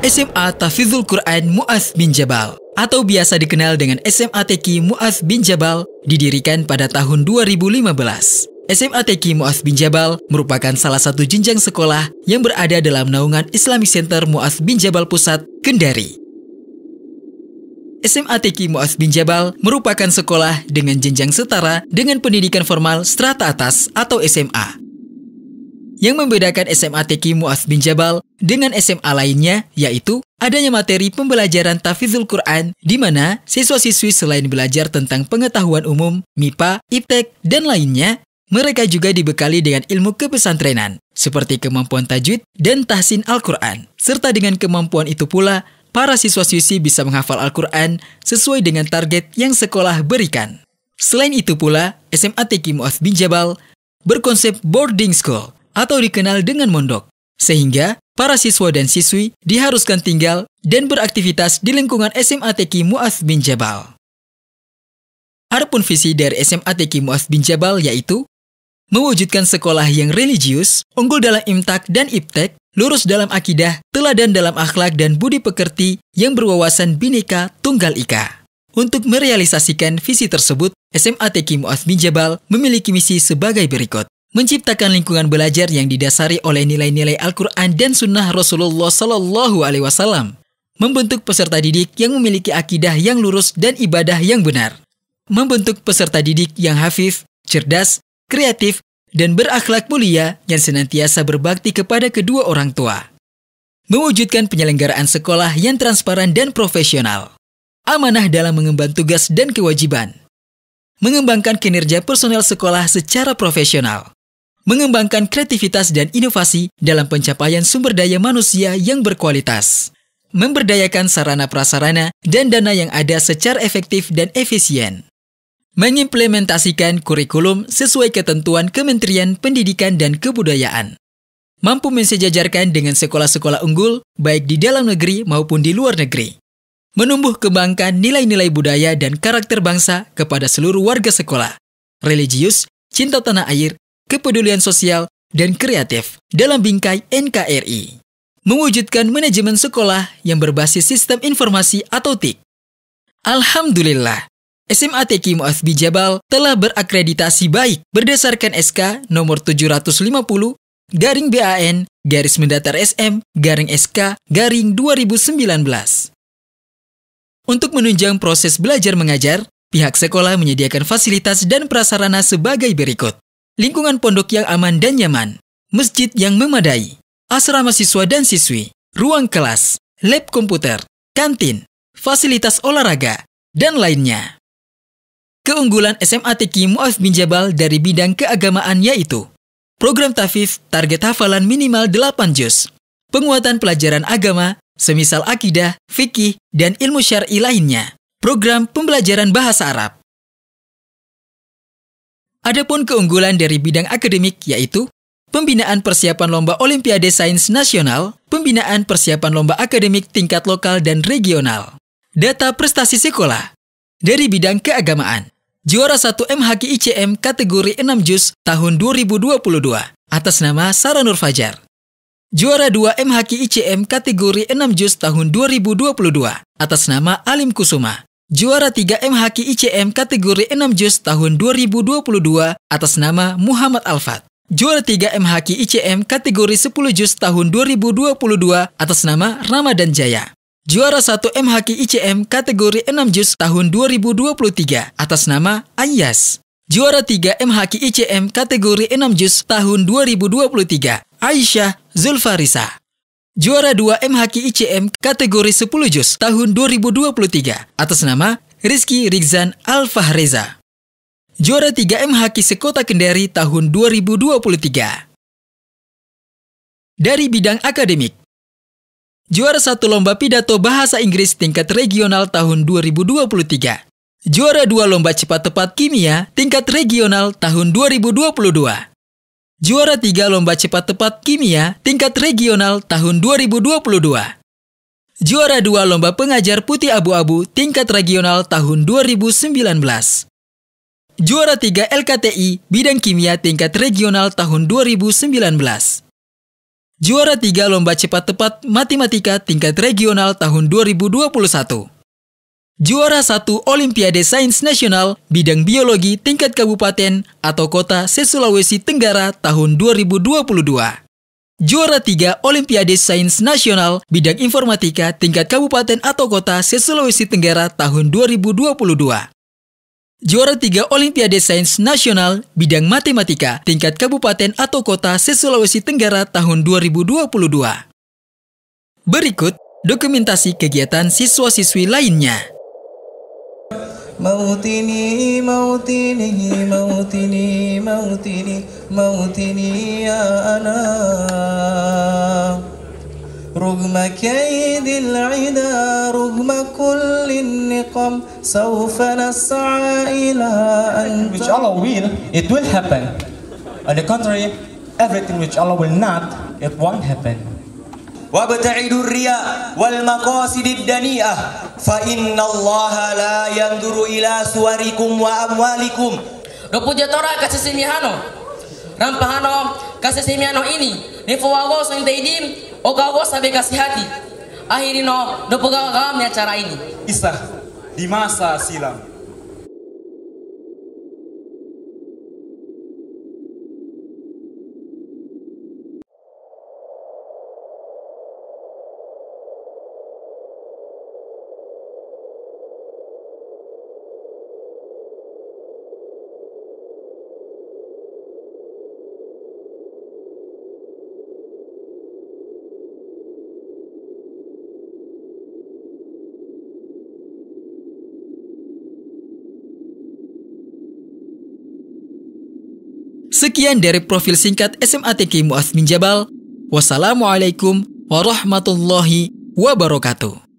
SMA Tafidzul Quran Mu'az bin Jabal atau biasa dikenal dengan SMA Teki Mu'az bin Jabal didirikan pada tahun 2015. SMA Teki Mu'az bin Jabal merupakan salah satu jenjang sekolah yang berada dalam naungan Islamic Center Mu'az bin Jabal Pusat, Kendari. SMA Teki Mu'az bin Jabal merupakan sekolah dengan jenjang setara dengan pendidikan formal strata atas atau SMA yang membedakan SMA Teki Mu'az bin Jabal dengan SMA lainnya yaitu adanya materi pembelajaran Tafizul Quran di mana siswa-siswi selain belajar tentang pengetahuan umum, MIPA, IPTEK, dan lainnya, mereka juga dibekali dengan ilmu kepesantrenan, seperti kemampuan tajwid dan tahsin Al-Quran. Serta dengan kemampuan itu pula, para siswa-siswi bisa menghafal Al-Quran sesuai dengan target yang sekolah berikan. Selain itu pula, SMA Teki Mu'az bin Jabal berkonsep boarding school atau dikenal dengan mondok. Sehingga, para siswa dan siswi diharuskan tinggal dan beraktivitas di lingkungan SMA Teki Mu'az bin Jabal. Adapun visi dari SMA Teki Mu'az bin Jabal yaitu mewujudkan sekolah yang religius, unggul dalam imtak dan iptek, lurus dalam akidah, teladan dalam akhlak dan budi pekerti yang berwawasan bineka tunggal ika. Untuk merealisasikan visi tersebut, SMA Teki Muaz bin Jabal memiliki misi sebagai berikut menciptakan lingkungan belajar yang didasari oleh nilai-nilai Al-Quran dan Sunnah Rasulullah Sallallahu Alaihi Wasallam, membentuk peserta didik yang memiliki akidah yang lurus dan ibadah yang benar, membentuk peserta didik yang hafif, cerdas, kreatif, dan berakhlak mulia yang senantiasa berbakti kepada kedua orang tua, mewujudkan penyelenggaraan sekolah yang transparan dan profesional, amanah dalam mengemban tugas dan kewajiban, mengembangkan kinerja personel sekolah secara profesional mengembangkan kreativitas dan inovasi dalam pencapaian sumber daya manusia yang berkualitas, memberdayakan sarana prasarana dan dana yang ada secara efektif dan efisien, mengimplementasikan kurikulum sesuai ketentuan Kementerian Pendidikan dan Kebudayaan, mampu mensejajarkan dengan sekolah-sekolah unggul baik di dalam negeri maupun di luar negeri, menumbuh kembangkan nilai-nilai budaya dan karakter bangsa kepada seluruh warga sekolah, religius, cinta tanah air, kepedulian sosial, dan kreatif dalam bingkai NKRI. Mewujudkan manajemen sekolah yang berbasis sistem informasi atau TIK. Alhamdulillah, SMA TK Mu'ath Jabal telah berakreditasi baik berdasarkan SK nomor 750 garing BAN garis mendatar SM garing SK garing 2019. Untuk menunjang proses belajar mengajar, pihak sekolah menyediakan fasilitas dan prasarana sebagai berikut lingkungan pondok yang aman dan nyaman, masjid yang memadai, asrama siswa dan siswi, ruang kelas, lab komputer, kantin, fasilitas olahraga, dan lainnya. Keunggulan SMA Teki Mu'af bin Jabal dari bidang keagamaan yaitu Program Tafif target hafalan minimal 8 juz, penguatan pelajaran agama, semisal akidah, fikih, dan ilmu syar'i lainnya, program pembelajaran bahasa Arab, Adapun keunggulan dari bidang akademik yaitu pembinaan persiapan lomba Olimpiade Sains Nasional, pembinaan persiapan lomba akademik tingkat lokal dan regional. Data prestasi sekolah dari bidang keagamaan. Juara 1 MHK ICM kategori 6 juz tahun 2022 atas nama Sarah Nur Fajar. Juara 2 MHK ICM kategori 6 juz tahun 2022 atas nama Alim Kusuma juara 3 MHQ ICM kategori 6 Juz tahun 2022 atas nama Muhammad Alfat. Juara 3 MHQ ICM kategori 10 Juz tahun 2022 atas nama Ramadan Jaya. Juara 1 MHQ ICM kategori 6 Juz tahun 2023 atas nama Ayas. Juara 3 MHQ ICM kategori 6 Juz tahun 2023 Aisyah Zulfarisa juara 2 MHQ ICM kategori 10 juz tahun 2023 atas nama Rizky Rizan Alfahreza. Juara 3 MHQ Sekota Kendari tahun 2023. Dari bidang akademik, Juara 1 Lomba Pidato Bahasa Inggris tingkat regional tahun 2023. Juara 2 Lomba Cepat Tepat Kimia tingkat regional tahun 2022 juara 3 Lomba Cepat Tepat Kimia tingkat regional tahun 2022. Juara 2 Lomba Pengajar Putih Abu-Abu tingkat regional tahun 2019. Juara 3 LKTI Bidang Kimia tingkat regional tahun 2019. Juara 3 Lomba Cepat Tepat Matematika tingkat regional tahun 2021 juara satu Olimpiade Sains Nasional bidang biologi tingkat kabupaten atau kota Sesulawesi Tenggara tahun 2022. Juara tiga Olimpiade Sains Nasional bidang informatika tingkat kabupaten atau kota Sesulawesi Tenggara tahun 2022. Juara tiga Olimpiade Sains Nasional bidang matematika tingkat kabupaten atau kota Sesulawesi Tenggara tahun 2022. Berikut dokumentasi kegiatan siswa-siswi lainnya. موتني موتني موتني موتني موتني يا أنا رغم كيد العدا رغم كل النقم سوف نسعى إلى أن which Allah will it will happen on the contrary everything which Allah will not it won't happen وابتعدوا الرياء والمقاصد الدنيئة fa innallaha la yanduru ila suwarikum wa amwalikum Rupuja Torah kasisimiano Rampahano kasisimiano ini Nifuwago sangtaidim Ogago sabi kasihati Akhirino dopugagam ni acara ini isah di masa silam Sekian dari profil singkat SMA TK Muaz Minjabal. Jabal. Wassalamualaikum warahmatullahi wabarakatuh.